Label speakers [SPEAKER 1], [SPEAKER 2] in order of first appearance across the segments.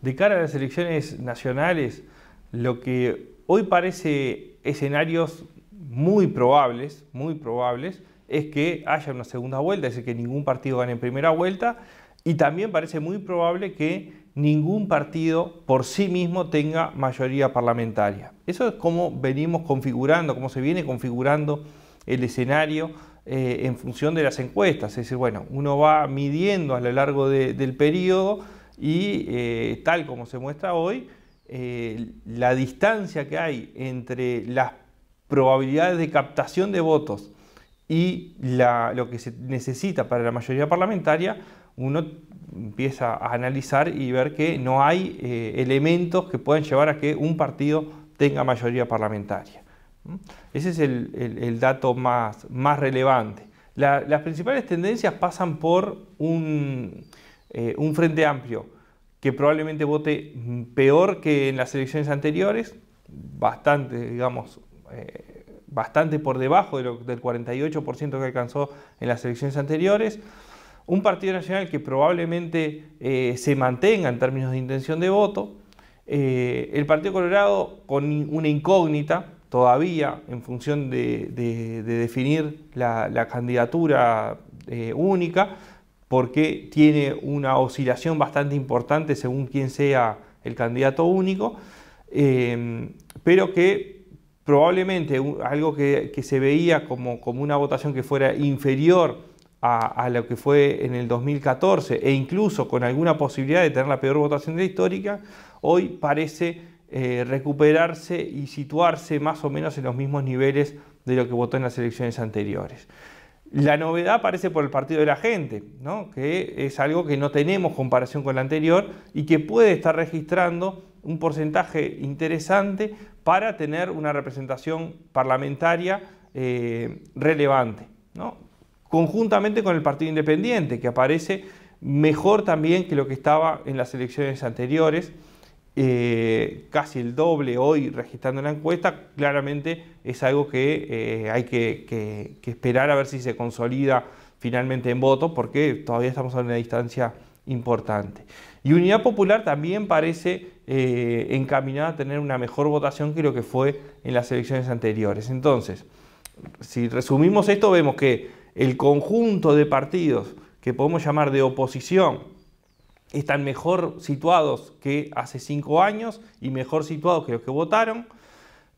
[SPEAKER 1] de cara a las elecciones nacionales, lo que hoy parece escenarios muy probables, muy probables, es que haya una segunda vuelta, es decir, que ningún partido gane en primera vuelta y también parece muy probable que ningún partido por sí mismo tenga mayoría parlamentaria. Eso es como venimos configurando, cómo se viene configurando el escenario eh, en función de las encuestas. Es decir, bueno, uno va midiendo a lo largo del periodo y eh, tal como se muestra hoy, eh, la distancia que hay entre las probabilidades de captación de votos y lo que se necesita para la mayoría parlamentaria, uno empieza a analizar y ver que no hay eh, elementos que puedan llevar a que un partido tenga mayoría parlamentaria. Ese es el, dato más, más relevante. las principales tendencias pasan por un, eh, un frente amplio que probablemente vote peor que en las elecciones anteriores, bastante, digamos, eh, bastante por debajo del 48% que alcanzó en las elecciones anteriores, un partido nacional que probablemente eh, se mantenga en términos de intención de voto, el Partido Colorado con una incógnita, todavía en función de, definir la, candidatura única, porque tiene una oscilación bastante importante según quién sea el candidato único, em, pero que probablemente algo que, se veía como, una votación que fuera inferior a, lo que fue en el 2014 e incluso con alguna posibilidad de tener la peor votación de la histórica, hoy parece eh, recuperarse y situarse más o menos en los mismos niveles de lo que votó en las elecciones anteriores. La novedad aparece por el partido de la gente, que es algo que no tenemos comparación con la anterior y que puede estar registrando un porcentaje interesante para tener una representación parlamentaria eh, relevante. Conjuntamente con el Partido Independiente, que aparece mejor también que lo que estaba en las elecciones anteriores. Eh, casi el doble hoy registrando la encuesta, claramente es algo que eh, hay que, esperar a ver si se consolida finalmente en votos, porque todavía estamos a una distancia importante. Y Unidad Popular también parece eh, encaminada a tener una mejor votación que lo que fue en las elecciones anteriores. Entonces, si resumimos esto, vemos que el conjunto de partidos que podemos llamar de oposición, están mejor situados que hace cinco años y mejor situados que los que votaron.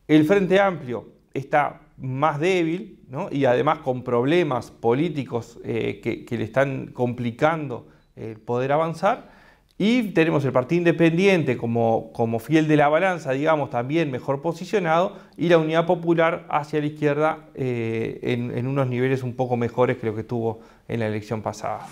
[SPEAKER 1] El Frente Amplio está más débil y además con problemas políticos eh, que, le están complicando el poder avanzar. Y tenemos el Partido Independiente como, como fiel de la balanza, digamos, también mejor posicionado, y la Unidad Popular hacia la izquierda eh, en, en, unos niveles un poco mejores que lo que tuvo en la elección pasada.